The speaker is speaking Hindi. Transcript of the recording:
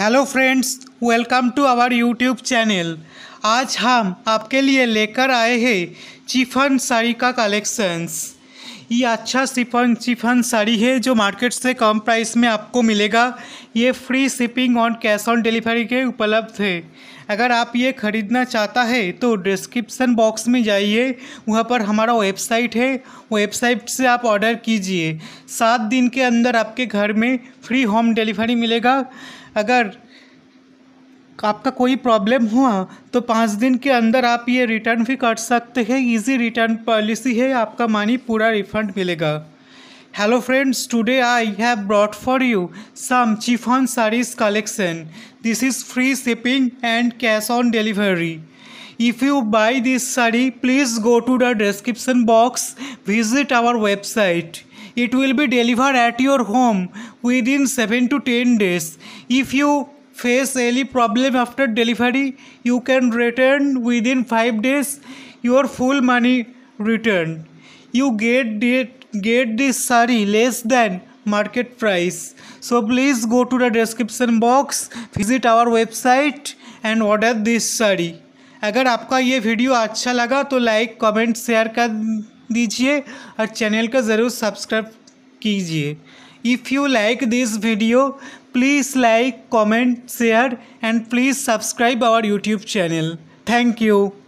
Hello friends welcome to our YouTube channel आज हम आपके लिए लेकर आए हैं चिफन साड़ी का कलेक्शंस ये अच्छा शिफन सिफन साड़ी है जो मार्केट से कम प्राइस में आपको मिलेगा ये फ्री शिपिंग और कैश ऑन डिलीवरी के उपलब्ध है अगर आप ये ख़रीदना चाहता है तो डिस्क्रिप्सन बॉक्स में जाइए वहाँ पर हमारा वेबसाइट है वेबसाइट से आप ऑर्डर कीजिए सात दिन के अंदर आपके घर में फ्री होम डिलीवरी मिलेगा अगर आपका कोई प्रॉब्लम हुआ तो पाँच दिन के अंदर आप ये रिटर्न भी कर सकते हैं इजी रिटर्न पॉलिसी है आपका मनी पूरा रिफंड मिलेगा hello friends today I have brought for you some chiffon saris collection this is free shipping and cash on delivery If you buy this sari, please go to the description box, visit our website. It will be delivered at your home within seven to ten days. If you face any problem after delivery, you can return within 5 days your full money returned. You get, get, get this sari less than market price. So please go to the description box, visit our website and order this sari. अगर आपका ये वीडियो अच्छा लगा तो लाइक कमेंट शेयर कर दीजिए और चैनल को ज़रूर सब्सक्राइब कीजिए if you like this video please like comment share and please subscribe our YouTube channel thank you